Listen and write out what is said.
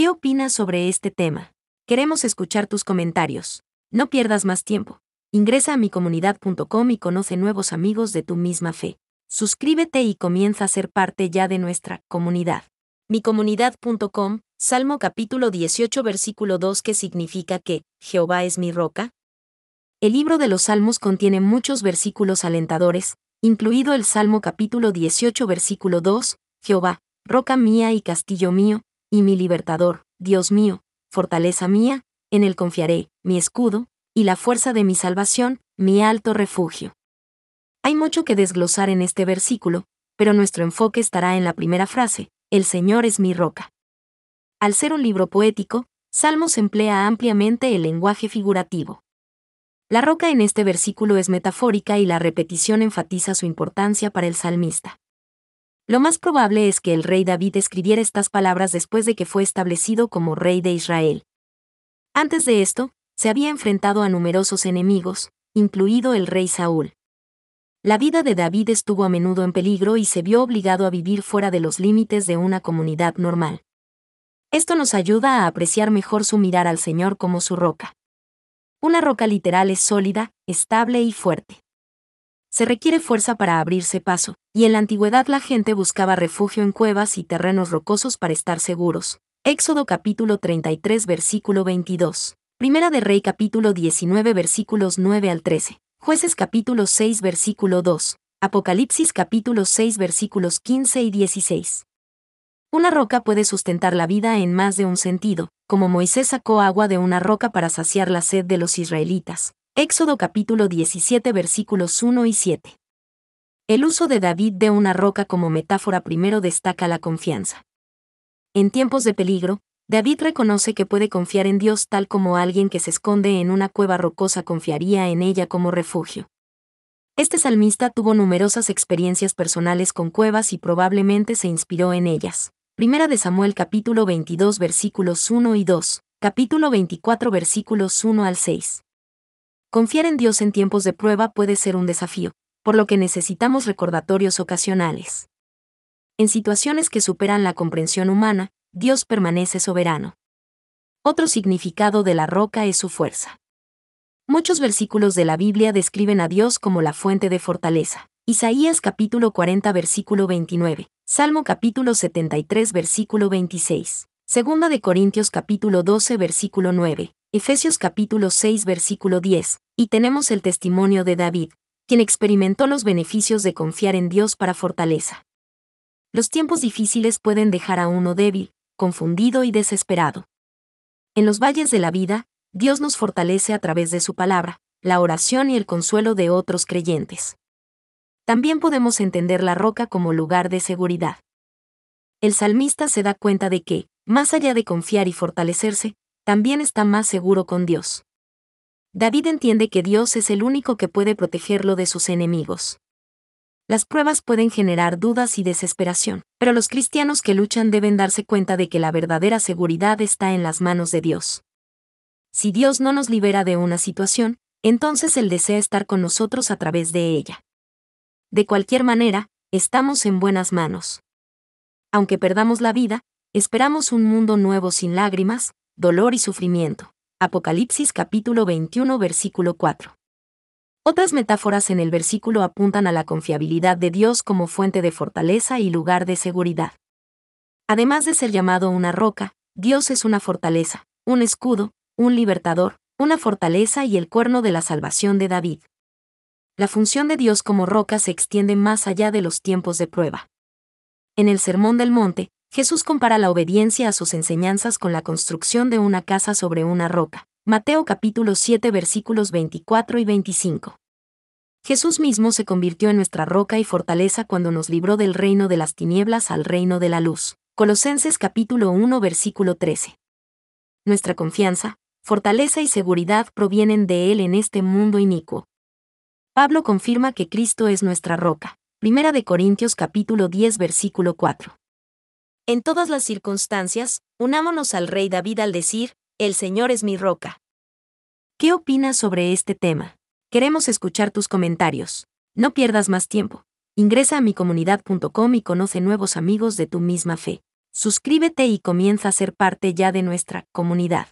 ¿Qué opinas sobre este tema? Queremos escuchar tus comentarios. No pierdas más tiempo. Ingresa a micomunidad.com y conoce nuevos amigos de tu misma fe. Suscríbete y comienza a ser parte ya de nuestra comunidad. Micomunidad.com, Salmo capítulo 18 versículo 2 que significa que, Jehová es mi roca. El libro de los Salmos contiene muchos versículos alentadores, incluido el Salmo capítulo 18 versículo 2, Jehová, roca mía y castillo mío, y mi libertador, Dios mío, fortaleza mía, en él confiaré, mi escudo, y la fuerza de mi salvación, mi alto refugio. Hay mucho que desglosar en este versículo, pero nuestro enfoque estará en la primera frase, El Señor es mi roca. Al ser un libro poético, Salmos emplea ampliamente el lenguaje figurativo. La roca en este versículo es metafórica y la repetición enfatiza su importancia para el salmista. Lo más probable es que el rey David escribiera estas palabras después de que fue establecido como rey de Israel. Antes de esto, se había enfrentado a numerosos enemigos, incluido el rey Saúl. La vida de David estuvo a menudo en peligro y se vio obligado a vivir fuera de los límites de una comunidad normal. Esto nos ayuda a apreciar mejor su mirar al Señor como su roca. Una roca literal es sólida, estable y fuerte se requiere fuerza para abrirse paso, y en la antigüedad la gente buscaba refugio en cuevas y terrenos rocosos para estar seguros. Éxodo capítulo 33 versículo 22. Primera de Rey capítulo 19 versículos 9 al 13. Jueces capítulo 6 versículo 2. Apocalipsis capítulo 6 versículos 15 y 16. Una roca puede sustentar la vida en más de un sentido, como Moisés sacó agua de una roca para saciar la sed de los israelitas, Éxodo capítulo 17 versículos 1 y 7. El uso de David de una roca como metáfora primero destaca la confianza. En tiempos de peligro, David reconoce que puede confiar en Dios tal como alguien que se esconde en una cueva rocosa confiaría en ella como refugio. Este salmista tuvo numerosas experiencias personales con cuevas y probablemente se inspiró en ellas. Primera de Samuel capítulo 22 versículos 1 y 2, capítulo 24 versículos 1 al 6. Confiar en Dios en tiempos de prueba puede ser un desafío, por lo que necesitamos recordatorios ocasionales. En situaciones que superan la comprensión humana, Dios permanece soberano. Otro significado de la roca es su fuerza. Muchos versículos de la Biblia describen a Dios como la fuente de fortaleza. Isaías capítulo 40 versículo 29, Salmo capítulo 73 versículo 26, Segunda de Corintios capítulo 12 versículo 9, Efesios capítulo 6 versículo 10, y tenemos el testimonio de David, quien experimentó los beneficios de confiar en Dios para fortaleza. Los tiempos difíciles pueden dejar a uno débil, confundido y desesperado. En los valles de la vida, Dios nos fortalece a través de su palabra, la oración y el consuelo de otros creyentes. También podemos entender la roca como lugar de seguridad. El salmista se da cuenta de que, más allá de confiar y fortalecerse, también está más seguro con Dios. David entiende que Dios es el único que puede protegerlo de sus enemigos. Las pruebas pueden generar dudas y desesperación, pero los cristianos que luchan deben darse cuenta de que la verdadera seguridad está en las manos de Dios. Si Dios no nos libera de una situación, entonces Él desea estar con nosotros a través de ella. De cualquier manera, estamos en buenas manos. Aunque perdamos la vida, esperamos un mundo nuevo sin lágrimas, dolor y sufrimiento. Apocalipsis capítulo 21 versículo 4. Otras metáforas en el versículo apuntan a la confiabilidad de Dios como fuente de fortaleza y lugar de seguridad. Además de ser llamado una roca, Dios es una fortaleza, un escudo, un libertador, una fortaleza y el cuerno de la salvación de David. La función de Dios como roca se extiende más allá de los tiempos de prueba. En el Sermón del Monte, Jesús compara la obediencia a sus enseñanzas con la construcción de una casa sobre una roca. Mateo capítulo 7 versículos 24 y 25. Jesús mismo se convirtió en nuestra roca y fortaleza cuando nos libró del reino de las tinieblas al reino de la luz. Colosenses capítulo 1 versículo 13. Nuestra confianza, fortaleza y seguridad provienen de Él en este mundo inicuo. Pablo confirma que Cristo es nuestra roca. Primera de Corintios capítulo 10 versículo 4. En todas las circunstancias, unámonos al rey David al decir, El Señor es mi roca. ¿Qué opinas sobre este tema? Queremos escuchar tus comentarios. No pierdas más tiempo. Ingresa a micomunidad.com y conoce nuevos amigos de tu misma fe. Suscríbete y comienza a ser parte ya de nuestra comunidad.